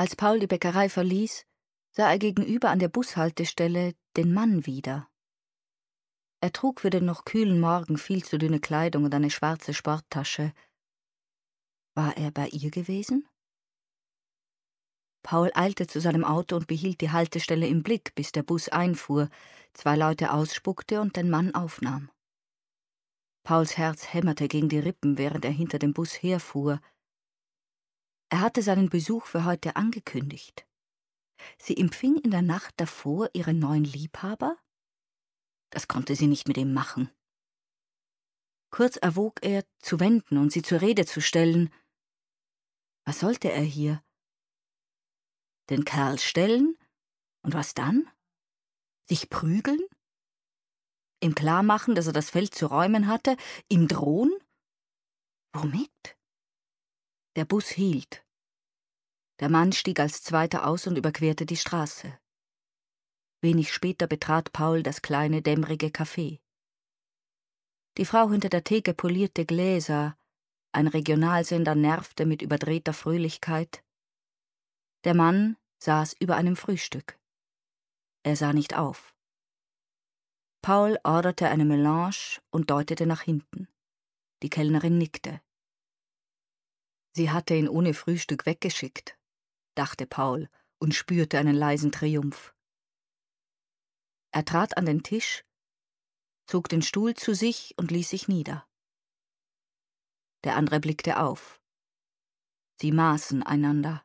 Als Paul die Bäckerei verließ, sah er gegenüber an der Bushaltestelle den Mann wieder. Er trug für den noch kühlen Morgen viel zu dünne Kleidung und eine schwarze Sporttasche. War er bei ihr gewesen? Paul eilte zu seinem Auto und behielt die Haltestelle im Blick, bis der Bus einfuhr, zwei Leute ausspuckte und den Mann aufnahm. Pauls Herz hämmerte gegen die Rippen, während er hinter dem Bus herfuhr. Er hatte seinen Besuch für heute angekündigt. Sie empfing in der Nacht davor ihren neuen Liebhaber? Das konnte sie nicht mit ihm machen. Kurz erwog er, zu wenden und sie zur Rede zu stellen. Was sollte er hier? Den Kerl stellen? Und was dann? Sich prügeln? Ihm klarmachen, dass er das Feld zu räumen hatte? Ihm drohen? Womit? Der Bus hielt. Der Mann stieg als Zweiter aus und überquerte die Straße. Wenig später betrat Paul das kleine, dämmerige Café. Die Frau hinter der Theke polierte Gläser, ein Regionalsender nervte mit überdrehter Fröhlichkeit. Der Mann saß über einem Frühstück. Er sah nicht auf. Paul orderte eine Melange und deutete nach hinten. Die Kellnerin nickte. Sie hatte ihn ohne Frühstück weggeschickt, dachte Paul und spürte einen leisen Triumph. Er trat an den Tisch, zog den Stuhl zu sich und ließ sich nieder. Der andere blickte auf. Sie maßen einander.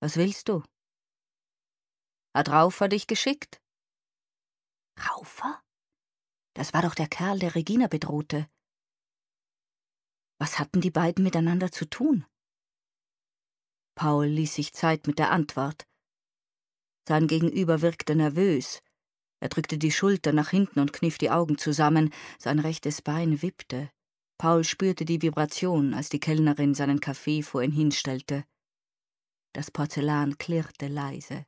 Was willst du? Hat Raufer dich geschickt? Raufer? Das war doch der Kerl, der Regina bedrohte. Was hatten die beiden miteinander zu tun? Paul ließ sich Zeit mit der Antwort. Sein Gegenüber wirkte nervös. Er drückte die Schulter nach hinten und kniff die Augen zusammen. Sein rechtes Bein wippte. Paul spürte die Vibration, als die Kellnerin seinen Kaffee vor ihn hinstellte. Das Porzellan klirrte leise.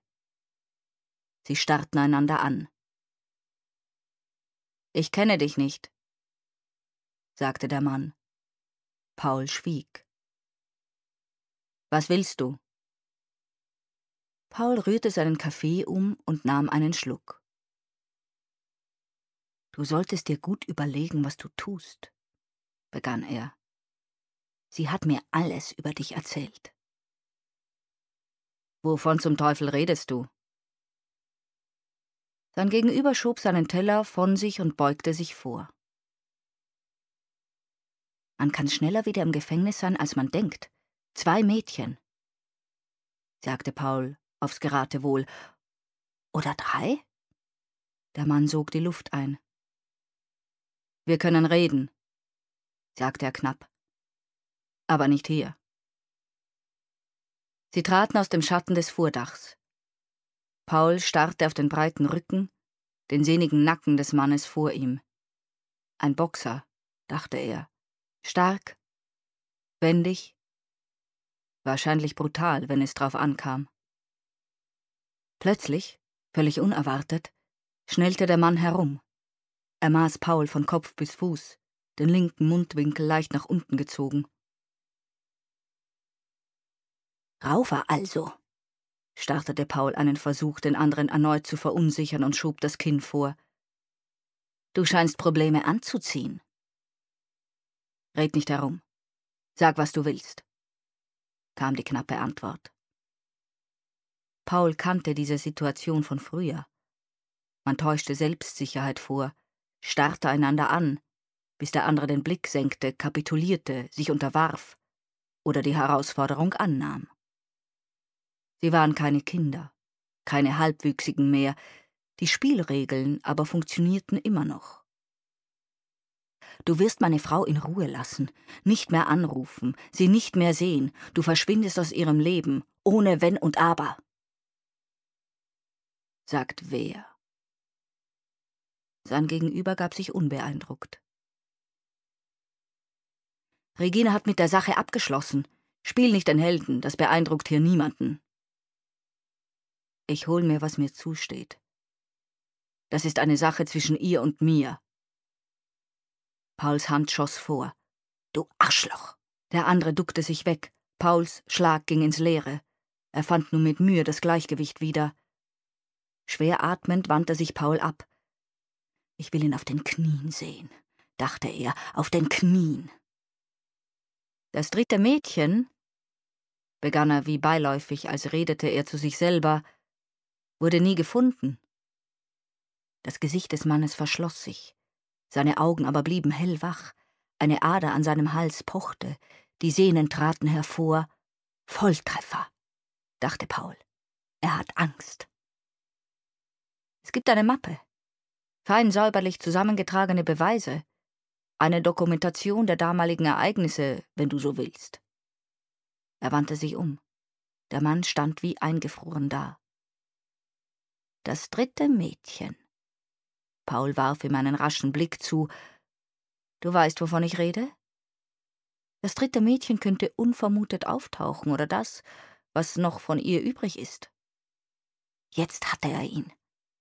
Sie starrten einander an. Ich kenne dich nicht, sagte der Mann. Paul schwieg. Was willst du? Paul rührte seinen Kaffee um und nahm einen Schluck. Du solltest dir gut überlegen, was du tust, begann er. Sie hat mir alles über dich erzählt. Wovon zum Teufel redest du? Sein Gegenüber schob seinen Teller von sich und beugte sich vor. Man kann schneller wieder im Gefängnis sein, als man denkt. Zwei Mädchen, sagte Paul aufs Geratewohl. Oder drei? Der Mann sog die Luft ein. Wir können reden, sagte er knapp. Aber nicht hier. Sie traten aus dem Schatten des Vordachs. Paul starrte auf den breiten Rücken, den sehnigen Nacken des Mannes vor ihm. Ein Boxer, dachte er. Stark, wendig, wahrscheinlich brutal, wenn es drauf ankam. Plötzlich, völlig unerwartet, schnellte der Mann herum. Er maß Paul von Kopf bis Fuß, den linken Mundwinkel leicht nach unten gezogen. Raufer also, startete Paul einen Versuch, den anderen erneut zu verunsichern und schob das Kinn vor. Du scheinst Probleme anzuziehen. Red nicht herum. Sag, was du willst, kam die knappe Antwort. Paul kannte diese Situation von früher. Man täuschte Selbstsicherheit vor, starrte einander an, bis der andere den Blick senkte, kapitulierte, sich unterwarf oder die Herausforderung annahm. Sie waren keine Kinder, keine Halbwüchsigen mehr, die Spielregeln aber funktionierten immer noch. Du wirst meine Frau in Ruhe lassen, nicht mehr anrufen, sie nicht mehr sehen, du verschwindest aus ihrem Leben, ohne Wenn und Aber. Sagt wer? Sein Gegenüber gab sich unbeeindruckt. Regina hat mit der Sache abgeschlossen. Spiel nicht den Helden, das beeindruckt hier niemanden. Ich hol mir, was mir zusteht. Das ist eine Sache zwischen ihr und mir. Pauls Hand schoss vor. Du Arschloch! Der andere duckte sich weg. Pauls Schlag ging ins Leere. Er fand nur mit Mühe das Gleichgewicht wieder. Schwer atmend wandte sich Paul ab. Ich will ihn auf den Knien sehen, dachte er, auf den Knien. Das dritte Mädchen, begann er wie beiläufig, als redete er zu sich selber, wurde nie gefunden. Das Gesicht des Mannes verschloss sich seine Augen aber blieben hellwach, eine Ader an seinem Hals pochte, die Sehnen traten hervor. Volltreffer, dachte Paul. Er hat Angst. Es gibt eine Mappe, fein säuberlich zusammengetragene Beweise, eine Dokumentation der damaligen Ereignisse, wenn du so willst. Er wandte sich um. Der Mann stand wie eingefroren da. Das dritte Mädchen. Paul warf ihm einen raschen Blick zu. Du weißt, wovon ich rede? Das dritte Mädchen könnte unvermutet auftauchen oder das, was noch von ihr übrig ist. Jetzt hatte er ihn.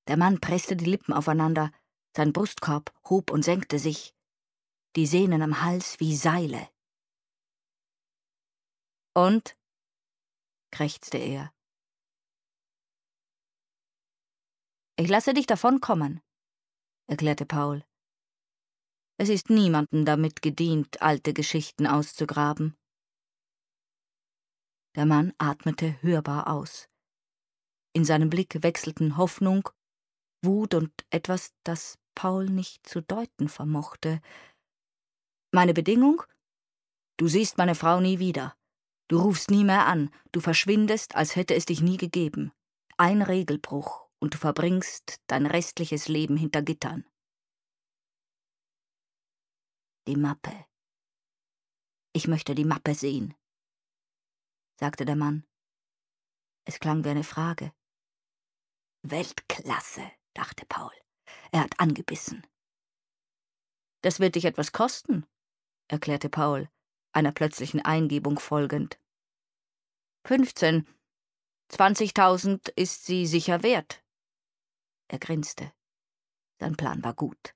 Der Mann presste die Lippen aufeinander, sein Brustkorb hob und senkte sich, die Sehnen am Hals wie Seile. Und? krächzte er. Ich lasse dich davonkommen, erklärte Paul. Es ist niemandem damit gedient, alte Geschichten auszugraben. Der Mann atmete hörbar aus. In seinem Blick wechselten Hoffnung, Wut und etwas, das Paul nicht zu deuten vermochte. Meine Bedingung? Du siehst meine Frau nie wieder. Du rufst nie mehr an, du verschwindest, als hätte es dich nie gegeben. Ein Regelbruch und du verbringst dein restliches Leben hinter Gittern. Die Mappe. Ich möchte die Mappe sehen, sagte der Mann. Es klang wie eine Frage. Weltklasse, dachte Paul. Er hat angebissen. Das wird dich etwas kosten, erklärte Paul, einer plötzlichen Eingebung folgend. Fünfzehn. Zwanzigtausend ist sie sicher wert. Er grinste. Sein Plan war gut.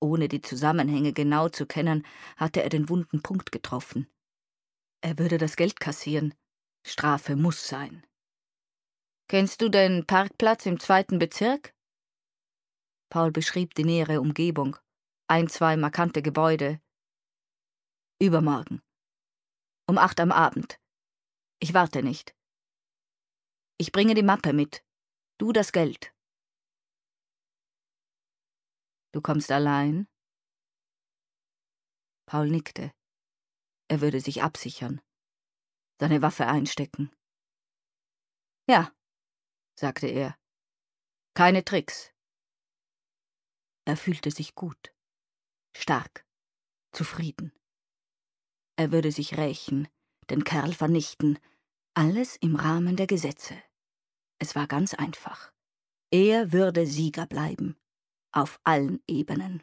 Ohne die Zusammenhänge genau zu kennen, hatte er den wunden Punkt getroffen. Er würde das Geld kassieren. Strafe muss sein. Kennst du den Parkplatz im zweiten Bezirk? Paul beschrieb die nähere Umgebung. Ein, zwei markante Gebäude. Übermorgen. Um acht am Abend. Ich warte nicht. Ich bringe die Mappe mit. Du das Geld. Du kommst allein? Paul nickte. Er würde sich absichern, seine Waffe einstecken. Ja, sagte er. Keine Tricks. Er fühlte sich gut, stark, zufrieden. Er würde sich rächen, den Kerl vernichten, alles im Rahmen der Gesetze. Es war ganz einfach. Er würde Sieger bleiben auf allen Ebenen.